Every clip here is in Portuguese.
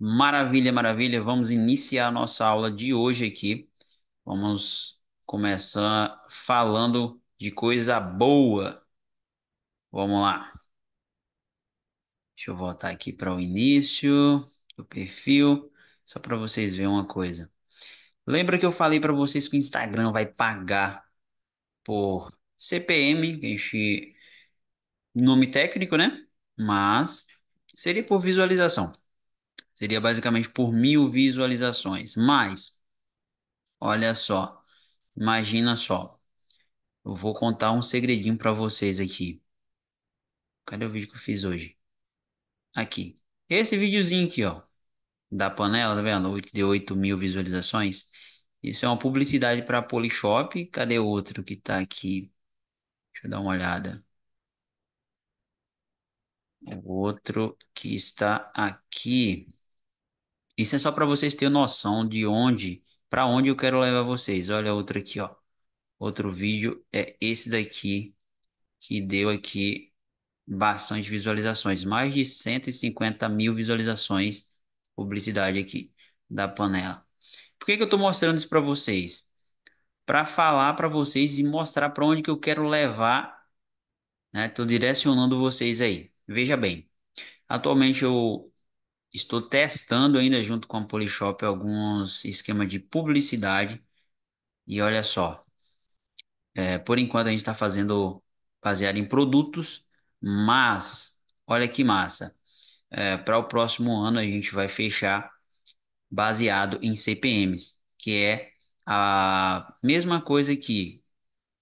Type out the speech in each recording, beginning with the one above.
Maravilha, maravilha. Vamos iniciar a nossa aula de hoje aqui. Vamos começar falando de coisa boa. Vamos lá. Deixa eu voltar aqui para o início do perfil, só para vocês verem uma coisa. Lembra que eu falei para vocês que o Instagram vai pagar por CPM, que enche nome técnico, né? Mas seria por visualização. Seria basicamente por mil visualizações. Mas, olha só, imagina só. Eu vou contar um segredinho para vocês aqui. Cadê o vídeo que eu fiz hoje? Aqui. Esse videozinho aqui, ó. Da panela, tá vendo? De 8 mil visualizações. Isso é uma publicidade para Polishop. Cadê o outro que tá aqui? Deixa eu dar uma olhada. O outro que está aqui. Isso é só para vocês terem noção de onde, para onde eu quero levar vocês. Olha outro aqui, ó. Outro vídeo é esse daqui que deu aqui bastante visualizações, mais de 150 mil visualizações publicidade aqui da panela. Por que, que eu estou mostrando isso para vocês? Para falar para vocês e mostrar para onde que eu quero levar, né? Estou direcionando vocês aí. Veja bem, atualmente eu Estou testando ainda junto com a Polishop alguns esquemas de publicidade. E olha só, é, por enquanto a gente está fazendo baseado em produtos, mas olha que massa. É, Para o próximo ano a gente vai fechar baseado em CPMs, que é a mesma coisa que,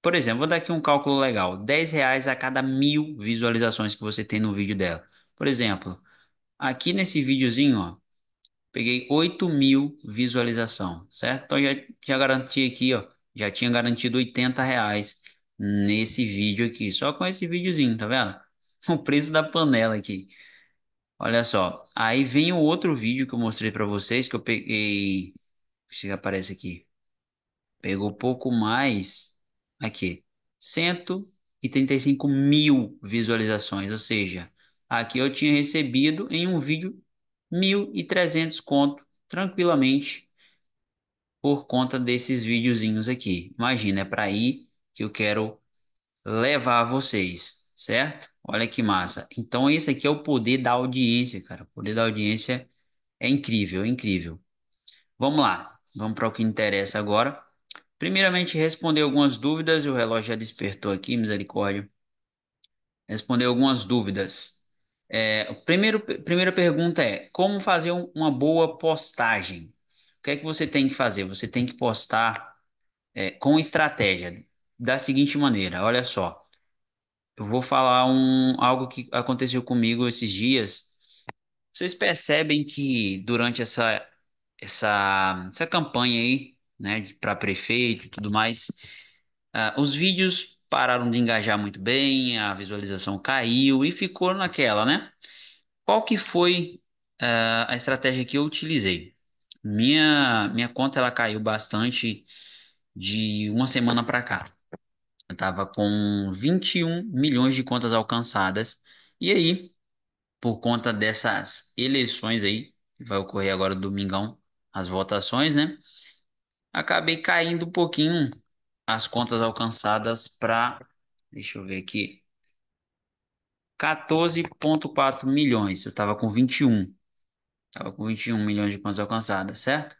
por exemplo, vou dar aqui um cálculo legal: 10 reais a cada mil visualizações que você tem no vídeo dela. Por exemplo, Aqui nesse videozinho, ó, peguei 8 mil visualização, certo? Então já, já garanti aqui, ó, já tinha garantido 80 reais nesse vídeo aqui, só com esse videozinho, tá vendo? O preço da panela aqui. Olha só, aí vem o outro vídeo que eu mostrei para vocês, que eu peguei, se aparece aqui, pegou pouco mais, aqui, 135 mil visualizações, ou seja, Aqui eu tinha recebido em um vídeo 1.300 conto tranquilamente por conta desses videozinhos aqui. Imagina, é para ir que eu quero levar vocês, certo? Olha que massa. Então esse aqui é o poder da audiência, cara. O poder da audiência é incrível, é incrível. Vamos lá, vamos para o que interessa agora. Primeiramente, responder algumas dúvidas. O relógio já despertou aqui, misericórdia. Responder algumas dúvidas. É, primeiro, primeira pergunta é: como fazer um, uma boa postagem? O que é que você tem que fazer? Você tem que postar é, com estratégia da seguinte maneira: olha só, eu vou falar um, algo que aconteceu comigo esses dias. Vocês percebem que durante essa, essa, essa campanha aí, né, para prefeito e tudo mais, uh, os vídeos pararam de engajar muito bem, a visualização caiu e ficou naquela, né? Qual que foi uh, a estratégia que eu utilizei? Minha, minha conta ela caiu bastante de uma semana para cá. Eu estava com 21 milhões de contas alcançadas. E aí, por conta dessas eleições aí, que vai ocorrer agora domingão, as votações, né? Acabei caindo um pouquinho as contas alcançadas para, deixa eu ver aqui, 14,4 milhões. Eu estava com 21. Estava com 21 milhões de contas alcançadas, certo?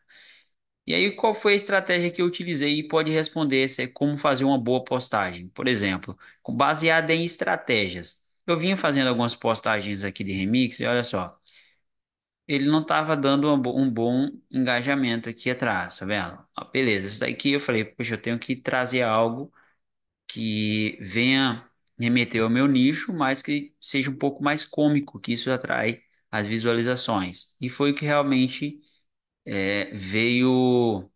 E aí, qual foi a estratégia que eu utilizei? E pode responder se é como fazer uma boa postagem. Por exemplo, baseada em estratégias. Eu vinha fazendo algumas postagens aqui de remix e olha só ele não estava dando um, um bom engajamento aqui atrás, tá vendo? beleza, isso daqui eu falei, poxa, eu tenho que trazer algo que venha remeter ao meu nicho, mas que seja um pouco mais cômico, que isso atrai as visualizações. E foi o que realmente é, veio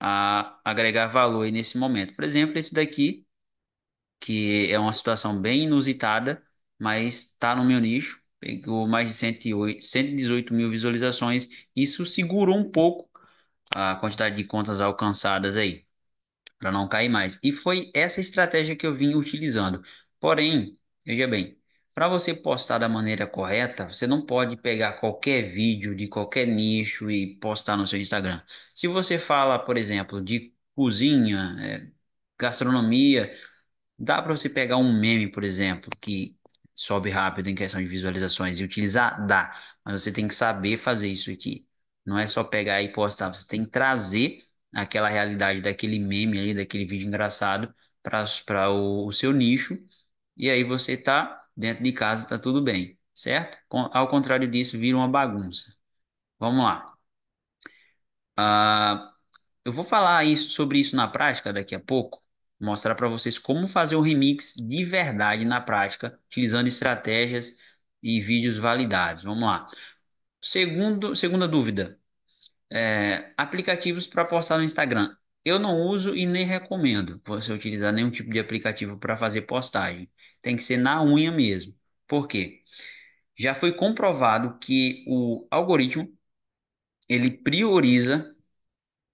a agregar valor aí nesse momento. Por exemplo, esse daqui, que é uma situação bem inusitada, mas está no meu nicho pegou mais de 108, 118 mil visualizações. Isso segurou um pouco a quantidade de contas alcançadas aí, para não cair mais. E foi essa estratégia que eu vim utilizando. Porém, veja bem, para você postar da maneira correta, você não pode pegar qualquer vídeo de qualquer nicho e postar no seu Instagram. Se você fala, por exemplo, de cozinha, é, gastronomia, dá para você pegar um meme, por exemplo, que sobe rápido em questão de visualizações e utilizar, dá. Mas você tem que saber fazer isso aqui. Não é só pegar e postar, você tem que trazer aquela realidade daquele meme ali, daquele vídeo engraçado para o, o seu nicho. E aí você tá dentro de casa, tá tudo bem, certo? Ao contrário disso, vira uma bagunça. Vamos lá. Ah, eu vou falar isso, sobre isso na prática daqui a pouco, mostrar para vocês como fazer um remix de verdade na prática, utilizando estratégias e vídeos validados. Vamos lá. Segundo, segunda dúvida: é, aplicativos para postar no Instagram. Eu não uso e nem recomendo você utilizar nenhum tipo de aplicativo para fazer postagem. Tem que ser na unha mesmo. Por quê? Já foi comprovado que o algoritmo ele prioriza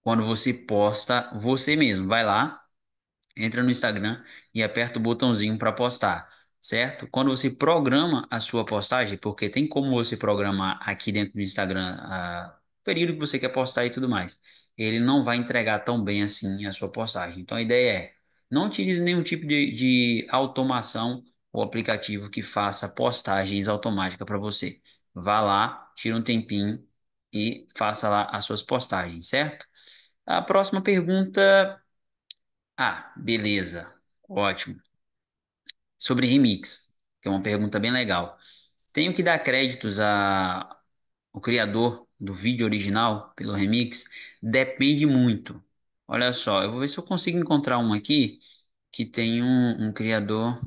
quando você posta você mesmo. Vai lá, entra no Instagram e aperta o botãozinho para postar, certo? Quando você programa a sua postagem, porque tem como você programar aqui dentro do Instagram a, o período que você quer postar e tudo mais, ele não vai entregar tão bem assim a sua postagem. Então a ideia é não utilize nenhum tipo de, de automação ou aplicativo que faça postagens automáticas para você. Vá lá, tira um tempinho e faça lá as suas postagens, certo? A próxima pergunta ah, beleza. Ótimo. Sobre remix, que é uma pergunta bem legal. Tenho que dar créditos a o criador do vídeo original pelo remix? Depende muito. Olha só, eu vou ver se eu consigo encontrar um aqui que tem um, um criador.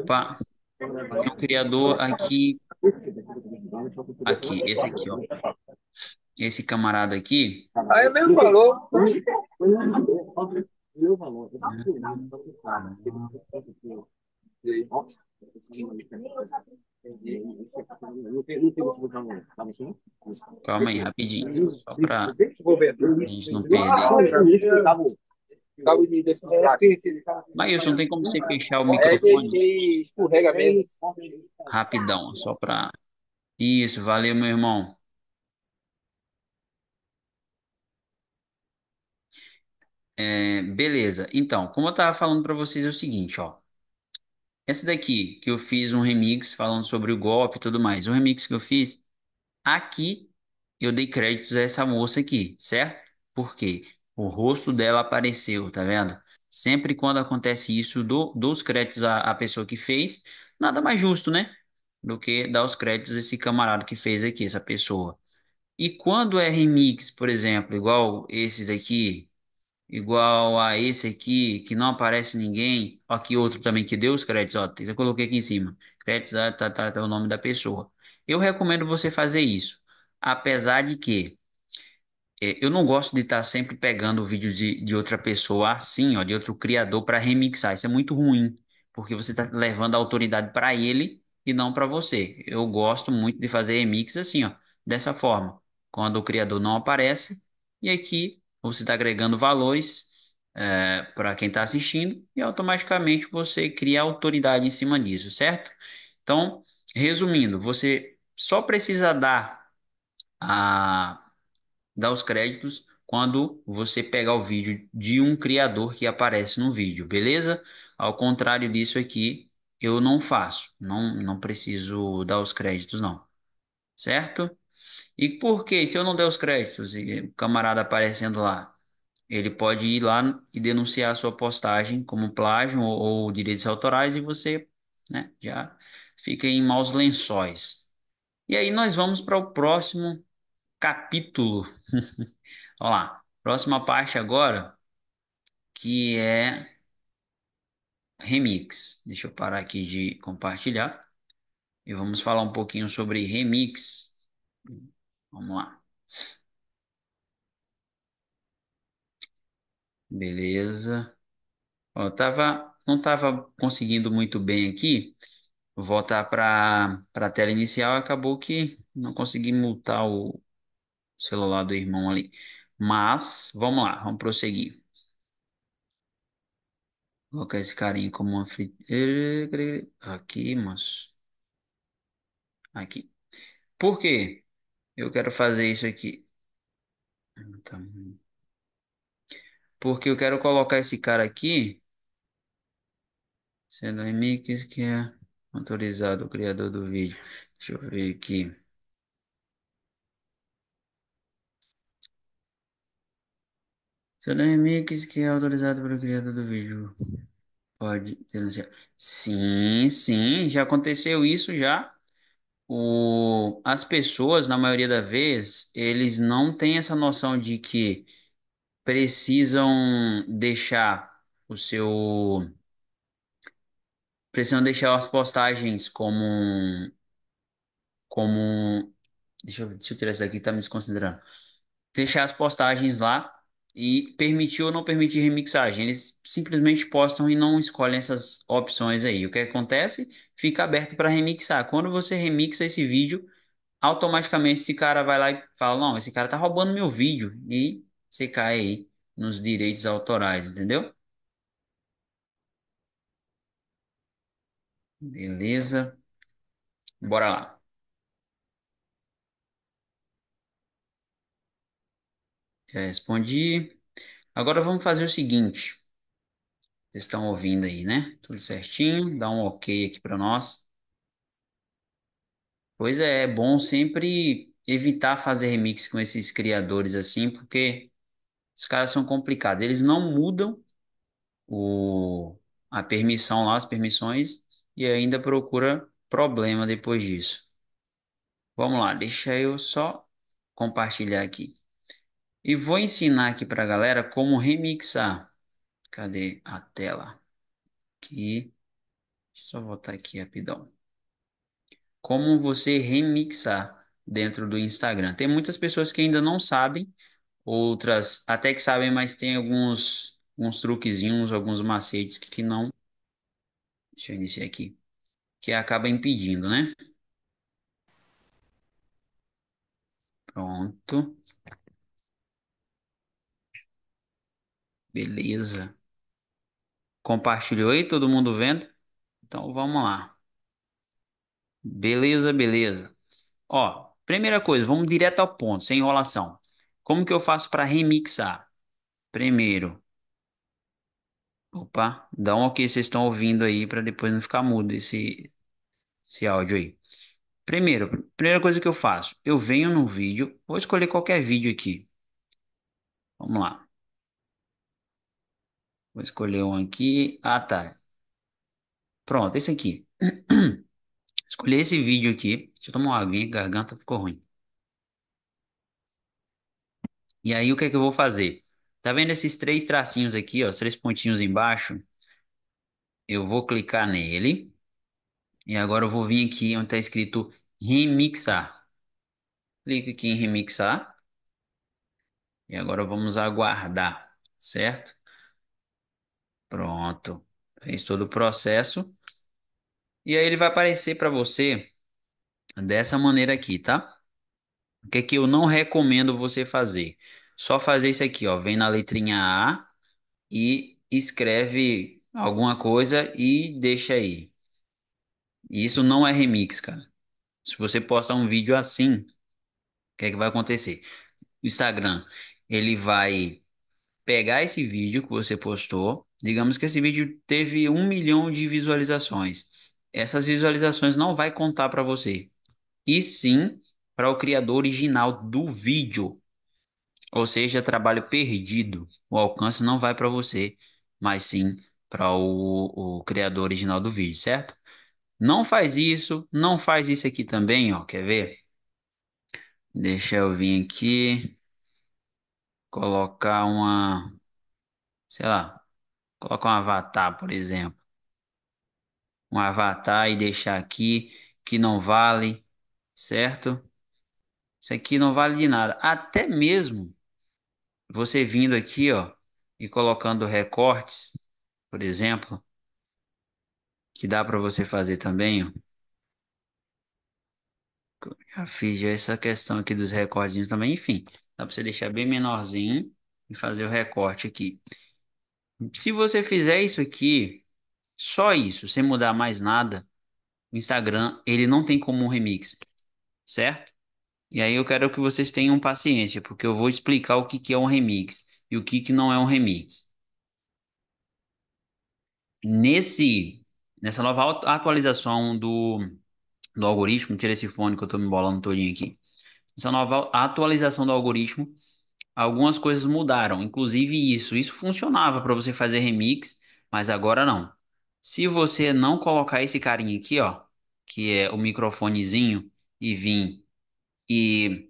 Opa, tem um criador aqui. Aqui, esse aqui, ó esse camarada aqui. Aí mesmo falou. Meu valor. Né? Então, né? Calma aí, rapidinho. Só para a gente não perder. não tem como você fechar o é, microfone? Rapidão, só para Isso, valeu, meu irmão. É, beleza. Então, como eu estava falando para vocês é o seguinte, ó. Essa daqui que eu fiz um remix falando sobre o golpe e tudo mais. O remix que eu fiz, aqui eu dei créditos a essa moça aqui, certo? Porque o rosto dela apareceu, tá vendo? Sempre quando acontece isso, dou, dou os créditos à, à pessoa que fez. Nada mais justo, né? Do que dar os créditos a esse camarada que fez aqui, essa pessoa. E quando é remix, por exemplo, igual esse daqui igual a esse aqui, que não aparece ninguém. aqui outro também que deu os créditos, ó, eu coloquei aqui em cima. Créditos, ah, tá, tá, tá, tá o nome da pessoa. Eu recomendo você fazer isso, apesar de que é, eu não gosto de estar tá sempre pegando o vídeo de, de outra pessoa assim, ó, de outro criador para remixar. Isso é muito ruim, porque você está levando a autoridade para ele e não para você. Eu gosto muito de fazer remix assim, ó, dessa forma, quando o criador não aparece e aqui você está agregando valores é, para quem está assistindo e automaticamente você cria autoridade em cima disso, certo? Então, resumindo, você só precisa dar, a, dar os créditos quando você pegar o vídeo de um criador que aparece no vídeo, beleza? Ao contrário disso aqui, eu não faço, não, não preciso dar os créditos não, certo? E por quê? Se eu não der os créditos e o camarada aparecendo lá, ele pode ir lá e denunciar a sua postagem como plágio ou, ou direitos autorais e você né, já fica em maus lençóis. E aí nós vamos para o próximo capítulo. Olha lá, próxima parte agora, que é remix. Deixa eu parar aqui de compartilhar e vamos falar um pouquinho sobre remix. Vamos lá. Beleza. eu tava, não estava conseguindo muito bem aqui voltar para para a tela inicial. Acabou que não consegui multar o celular do irmão ali. Mas vamos lá, vamos prosseguir. Vou colocar esse carinha como uma Aqui, mas. Aqui. Por quê? Eu quero fazer isso aqui. Então, porque eu quero colocar esse cara aqui, sendo remix que é autorizado, o criador do vídeo. Deixa eu ver aqui. Sendo remix que é autorizado pelo criador do vídeo. Pode denunciar. Sim, sim, já aconteceu isso já. O, as pessoas, na maioria da vez, eles não têm essa noção de que precisam deixar o seu. Precisam deixar as postagens como. Como. Deixa eu, deixa eu tirar isso daqui, tá me desconsiderando. Deixar as postagens lá e permitir ou não permitir remixagem. Eles simplesmente postam e não escolhem essas opções aí. O que acontece? Fica aberto para remixar. Quando você remixa esse vídeo, automaticamente esse cara vai lá e fala: Não, esse cara tá roubando meu vídeo. E você cai aí nos direitos autorais, entendeu? Beleza, bora lá. Já respondi. Agora vamos fazer o seguinte. Vocês estão ouvindo aí, né? Tudo certinho? Dá um ok aqui para nós. Pois é, é bom sempre evitar fazer remix com esses criadores assim, porque os caras são complicados. Eles não mudam o, a permissão lá, as permissões, e ainda procura problema depois disso. Vamos lá, deixa eu só compartilhar aqui. E vou ensinar aqui pra galera como remixar. Cadê a tela? Aqui. Só voltar aqui rapidão. Como você remixar dentro do Instagram. Tem muitas pessoas que ainda não sabem, outras até que sabem, mas tem alguns, alguns truquezinhos, alguns macetes que, que não. Deixa eu iniciar aqui. Que acaba impedindo, né? Pronto. Beleza. Compartilhou aí, todo mundo vendo? Então vamos lá. Beleza, beleza. Ó, primeira coisa, vamos direto ao ponto, sem enrolação. Como que eu faço para remixar? Primeiro, opa, dá um ok, vocês estão ouvindo aí para depois não ficar mudo esse, esse áudio aí. Primeiro, primeira coisa que eu faço, eu venho no vídeo, vou escolher qualquer vídeo aqui. Vamos lá. Vou escolher um aqui. Ah, tá. Pronto, esse aqui. Escolhi esse vídeo aqui. Deixa eu tomar uma aguinha, garganta ficou ruim. E aí, o que é que eu vou fazer? Tá vendo esses três tracinhos aqui, ó, os três pontinhos embaixo? Eu vou clicar nele. E agora eu vou vir aqui onde está escrito remixar. Clico aqui em remixar. E agora vamos aguardar, certo? Pronto. Fez todo o processo. E aí ele vai aparecer para você dessa maneira aqui, tá? O que é que eu não recomendo você fazer? Só fazer isso aqui, ó. Vem na letrinha A e escreve alguma coisa e deixa aí. isso não é remix, cara. Se você postar um vídeo assim, o que é que vai acontecer? O Instagram, ele vai pegar esse vídeo que você postou, Digamos que esse vídeo teve um milhão de visualizações. Essas visualizações não vai contar para você, e sim para o criador original do vídeo. Ou seja, trabalho perdido. O alcance não vai para você, mas sim para o, o criador original do vídeo, certo? Não faz isso, não faz isso aqui também, ó. Quer ver? Deixa eu vir aqui, colocar uma, sei lá, Coloca um avatar, por exemplo. Um avatar e deixar aqui que não vale, certo? Isso aqui não vale de nada. Até mesmo você vindo aqui, ó, e colocando recortes, por exemplo, que dá para você fazer também, ó. Já fiz já essa questão aqui dos recortezinhos também, enfim. Dá para você deixar bem menorzinho e fazer o recorte aqui. Se você fizer isso aqui, só isso, sem mudar mais nada, o Instagram, ele não tem como um remix, certo? E aí eu quero que vocês tenham paciência, porque eu vou explicar o que que é um remix e o que que não é um remix. Nesse, nessa nova atualização do, do algoritmo, tira esse fone que eu estou me bolando todinho aqui. Essa nova atualização do algoritmo, algumas coisas mudaram, inclusive isso. Isso funcionava para você fazer remix, mas agora não. Se você não colocar esse carinha aqui, ó, que é o microfonezinho, e vir e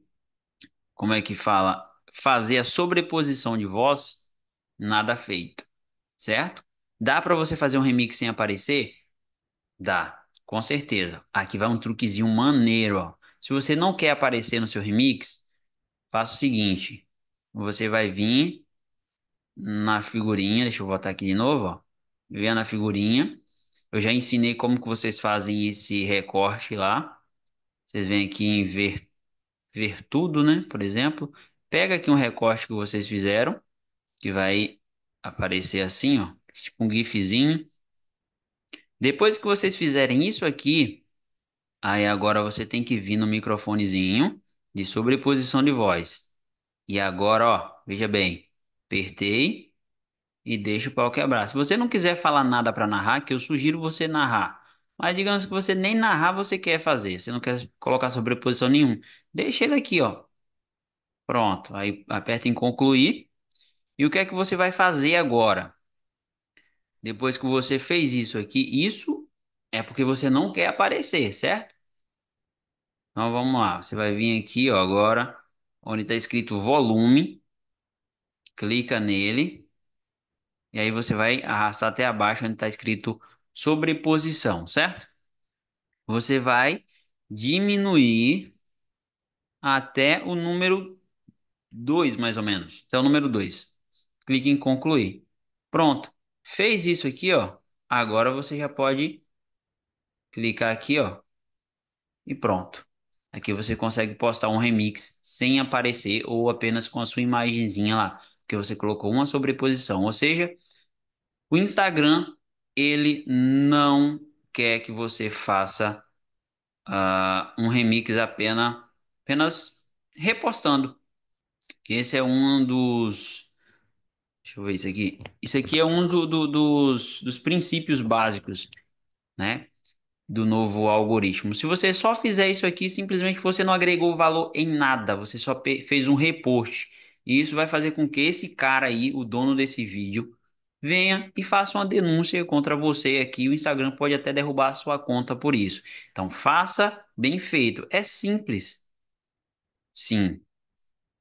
como é que fala? Fazer a sobreposição de voz, nada feito, certo? Dá para você fazer um remix sem aparecer? Dá, com certeza. Aqui vai um truquezinho maneiro, ó. Se você não quer aparecer no seu remix, faça o seguinte: você vai vir na figurinha, deixa eu voltar aqui de novo, ó. Venha na figurinha. Eu já ensinei como que vocês fazem esse recorte lá. Vocês vêm aqui em ver, ver tudo, né? Por exemplo, pega aqui um recorte que vocês fizeram, que vai aparecer assim, ó, tipo um gifzinho. Depois que vocês fizerem isso aqui, aí agora você tem que vir no microfonezinho de sobreposição de voz. E agora, ó, veja bem, apertei e deixo o pau quebrar. Se você não quiser falar nada para narrar, que eu sugiro você narrar. Mas digamos que você nem narrar você quer fazer, você não quer colocar sobreposição nenhuma. Deixa ele aqui, ó. Pronto, aí aperta em concluir. E o que é que você vai fazer agora? Depois que você fez isso aqui, isso é porque você não quer aparecer, certo? Então vamos lá, você vai vir aqui, ó, agora onde está escrito volume, clica nele, e aí você vai arrastar até abaixo onde está escrito sobreposição, certo? Você vai diminuir até o número 2, mais ou menos, até então, o número 2. Clique em concluir. Pronto. Fez isso aqui, ó. Agora você já pode clicar aqui, ó. E pronto. Aqui você consegue postar um remix sem aparecer ou apenas com a sua imagenzinha lá, porque você colocou uma sobreposição. Ou seja, o Instagram, ele não quer que você faça uh, um remix apenas, apenas repostando. Esse é um dos. Deixa eu ver isso aqui. Isso aqui é um do, do, dos, dos princípios básicos, né? do novo algoritmo. Se você só fizer isso aqui, simplesmente você não agregou valor em nada, você só fez um reporte. E isso vai fazer com que esse cara aí, o dono desse vídeo, venha e faça uma denúncia contra você aqui. O Instagram pode até derrubar a sua conta por isso. Então faça bem feito. É simples. Sim.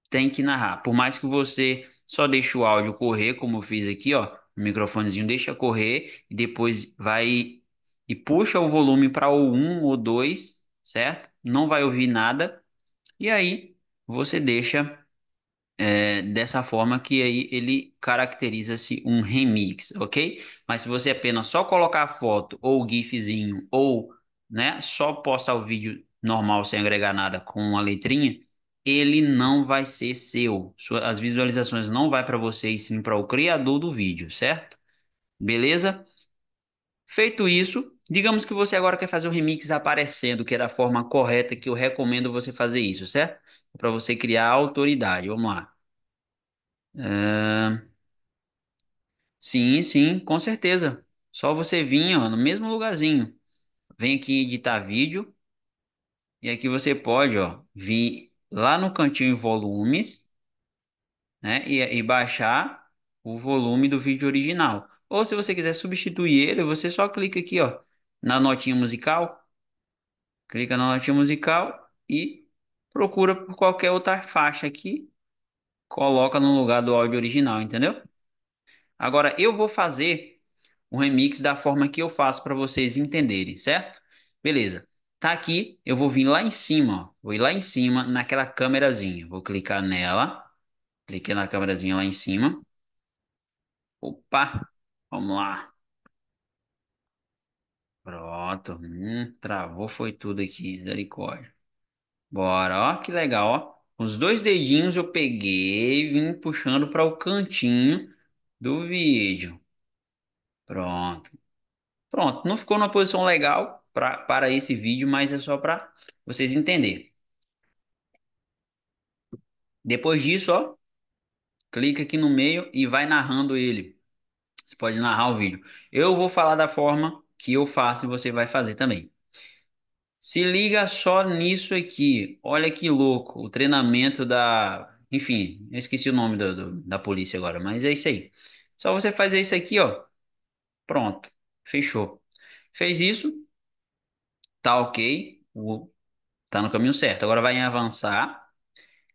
Tem que narrar. Por mais que você só deixe o áudio correr, como eu fiz aqui, ó, o microfonezinho deixa correr e depois vai e puxa o volume para o 1 ou 2, certo? Não vai ouvir nada. E aí você deixa é, dessa forma que aí ele caracteriza-se um remix, ok? Mas se você apenas só colocar a foto ou o gifzinho ou né, só postar o vídeo normal sem agregar nada com uma letrinha, ele não vai ser seu. As visualizações não vai para você e sim para o criador do vídeo, certo? Beleza? Feito isso, Digamos que você agora quer fazer o remix aparecendo, que é da forma correta que eu recomendo você fazer isso, certo? Para você criar autoridade. Vamos lá. Sim, sim, com certeza. Só você vir, ó, no mesmo lugarzinho. Vem aqui editar vídeo. E aqui você pode, ó, vir lá no cantinho em volumes, né? E, e baixar o volume do vídeo original. Ou se você quiser substituir ele, você só clica aqui, ó, na notinha musical, clica na notinha musical e procura por qualquer outra faixa aqui, coloca no lugar do áudio original, entendeu? Agora eu vou fazer o remix da forma que eu faço para vocês entenderem, certo? Beleza. Tá aqui, eu vou vir lá em cima, ó. Vou ir lá em cima naquela câmerazinha. Vou clicar nela. Cliquei na câmerazinha lá em cima. Opa, vamos lá. Pronto. Hum, travou, foi tudo aqui. Misericórdia. Bora, ó, que legal, ó. Com os dois dedinhos eu peguei e vim puxando para o cantinho do vídeo. Pronto. Pronto, não ficou numa posição legal pra, para esse vídeo, mas é só para vocês entenderem. Depois disso, ó, clica aqui no meio e vai narrando ele. Você pode narrar o vídeo. Eu vou falar da forma que eu faço e você vai fazer também. Se liga só nisso aqui. Olha que louco. O treinamento da. Enfim, eu esqueci o nome do, do, da polícia agora, mas é isso aí. Só você fazer isso aqui, ó. Pronto. Fechou. Fez isso. Tá ok. O, tá no caminho certo. Agora vai em avançar.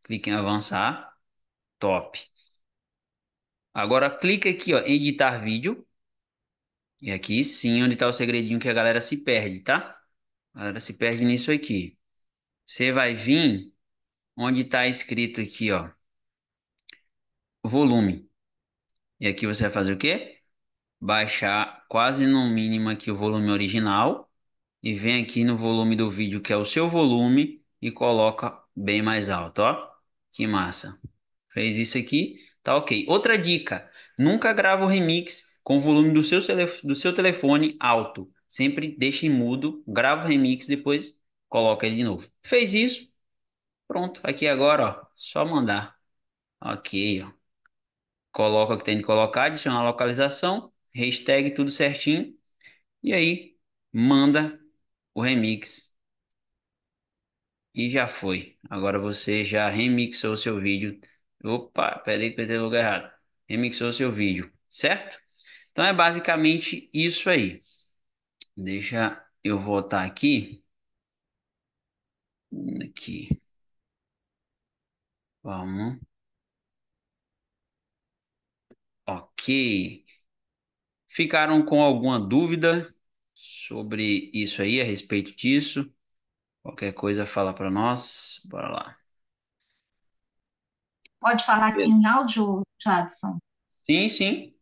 Clique em avançar. Top. Agora clica aqui, ó, em editar vídeo. E aqui sim onde está o segredinho que a galera se perde, tá? A galera se perde nisso aqui. Você vai vir onde está escrito aqui, ó. Volume. E aqui você vai fazer o quê? Baixar quase no mínimo aqui o volume original. E vem aqui no volume do vídeo, que é o seu volume, e coloca bem mais alto, ó. Que massa. Fez isso aqui, tá ok. Outra dica. Nunca grava o remix com o volume do seu, do seu telefone alto. Sempre deixe em mudo, grava o remix, depois coloca ele de novo. Fez isso? Pronto, aqui agora, ó, só mandar. Ok, ó. Coloca o que tem de colocar, adiciona a localização, hashtag tudo certinho. E aí, manda o remix. E já foi. Agora você já remixou seu vídeo. Opa, peraí que eu dei lugar errado. Remixou seu vídeo, certo? Então é basicamente isso aí. Deixa eu voltar aqui. Aqui. Vamos. Ok. Ficaram com alguma dúvida sobre isso aí, a respeito disso? Qualquer coisa fala para nós. Bora lá. Pode falar aqui em áudio, Jadson? Sim, sim.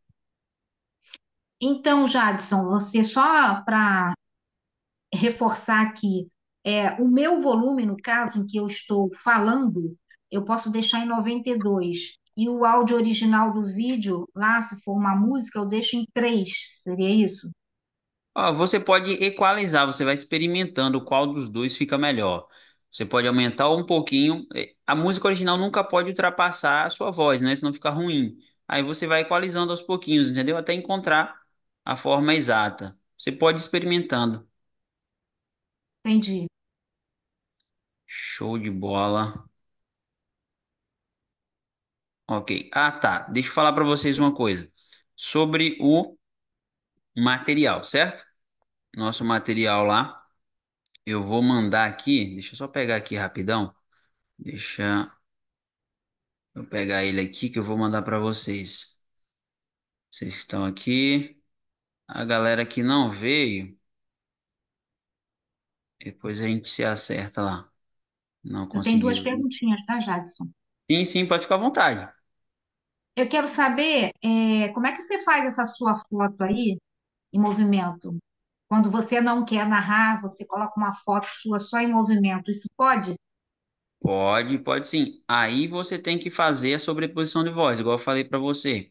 Então, Jadson, você só para reforçar aqui, é, o meu volume, no caso em que eu estou falando, eu posso deixar em 92. E o áudio original do vídeo, lá, se for uma música, eu deixo em 3. Seria isso? Ah, você pode equalizar, você vai experimentando qual dos dois fica melhor. Você pode aumentar um pouquinho. É, a música original nunca pode ultrapassar a sua voz, né? Senão fica ruim. Aí você vai equalizando aos pouquinhos, entendeu? Até encontrar a forma exata. Você pode ir experimentando. Entendi. Show de bola. Ok. Ah, tá. Deixa eu falar para vocês uma coisa sobre o material, certo? Nosso material lá. Eu vou mandar aqui. Deixa eu só pegar aqui rapidão. Deixa eu pegar ele aqui que eu vou mandar para vocês. Vocês estão aqui. A galera que não veio, depois a gente se acerta lá. Não Eu tenho duas conseguiu. perguntinhas, tá, Jadson? Sim, sim, pode ficar à vontade. Eu quero saber, é, como é que você faz essa sua foto aí em movimento? Quando você não quer narrar, você coloca uma foto sua só em movimento. Isso pode? Pode, pode sim. Aí você tem que fazer a sobreposição de voz, igual eu falei para você. Sim,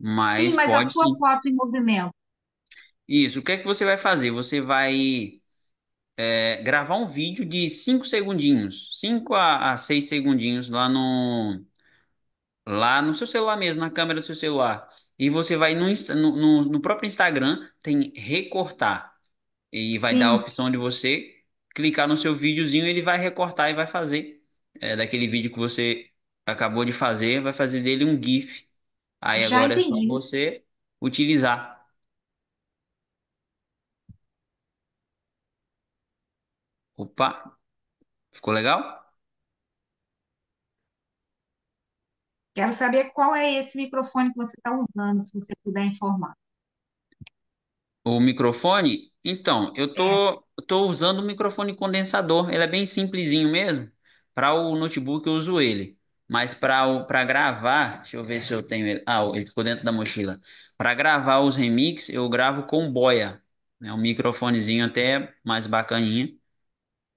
Mas mas a pode sua sim. foto em movimento. Isso, o que é que você vai fazer? Você vai é, gravar um vídeo de 5 segundinhos, 5 a 6 segundinhos lá no, lá no seu celular mesmo, na câmera do seu celular. E você vai no, no, no- no próprio Instagram, tem recortar. E vai dar a Sim. opção de você clicar no seu videozinho, ele vai recortar e vai fazer é, daquele vídeo que você acabou de fazer, vai fazer dele um GIF. Aí Já agora é só entendi. você utilizar. Opa, ficou legal? Quero saber qual é esse microfone que você está usando, se você puder informar. O microfone? Então, eu É, tô, tô usando um microfone condensador. Ele é bem simplesinho mesmo. Para o notebook eu uso ele, mas para o para gravar, deixa eu ver se eu tenho ele. Ah, ele ficou dentro da mochila. Para gravar os remix, eu gravo com boia. É um microfonezinho até mais bacaninha.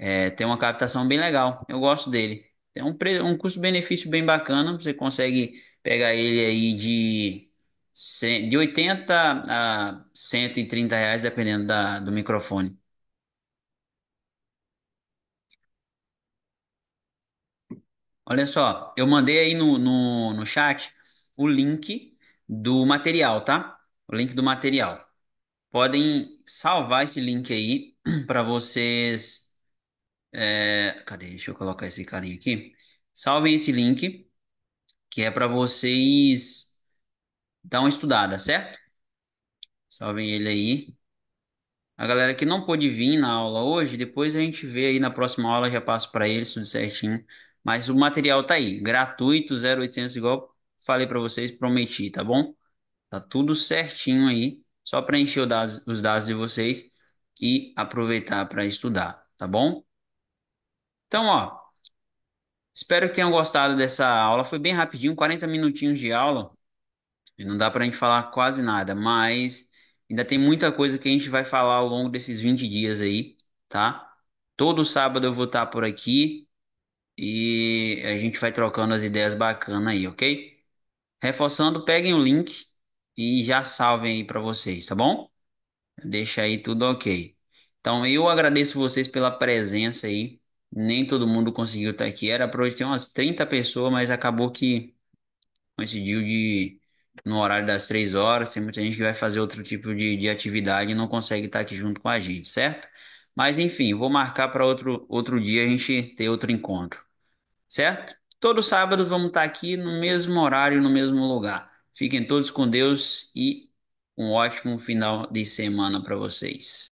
É, tem uma captação bem legal. Eu gosto dele. Tem um, pre- um custo-benefício bem bacana. Você consegue pegar ele aí de, de 80 a 130 reais, dependendo da, do microfone. Olha só, eu mandei aí no, no, no chat o link do material, tá? O link do material. Podem salvar esse link aí para vocês é, cadê? Deixa eu colocar esse carinha aqui. Salvem esse link, que é para vocês dar uma estudada, certo? Salvem ele aí. A galera que não pôde vir na aula hoje, depois a gente vê aí na próxima aula, já passo para eles tudo certinho. Mas o material tá aí, gratuito, 0800, igual falei para vocês, prometi, tá bom? Tá tudo certinho aí, só preencher os dados de vocês e aproveitar para estudar, tá bom? Então, ó, espero que tenham gostado dessa aula. Foi bem rapidinho, 40 minutinhos de aula. E não dá pra gente falar quase nada, mas ainda tem muita coisa que a gente vai falar ao longo desses 20 dias aí, tá? Todo sábado eu vou estar tá por aqui e a gente vai trocando as ideias bacanas aí, ok? Reforçando, peguem o link e já salvem aí pra vocês, tá bom? Deixa aí tudo ok. Então eu agradeço vocês pela presença aí nem todo mundo conseguiu estar aqui. Era para hoje ter umas 30 pessoas, mas acabou que coincidiu de no horário das três horas. Tem muita gente que vai fazer outro tipo de, de atividade e não consegue estar aqui junto com a gente, certo? Mas enfim, vou marcar para outro, outro dia a gente ter outro encontro, certo? Todo sábado vamos estar aqui no mesmo horário, no mesmo lugar. Fiquem todos com Deus e um ótimo final de semana para vocês.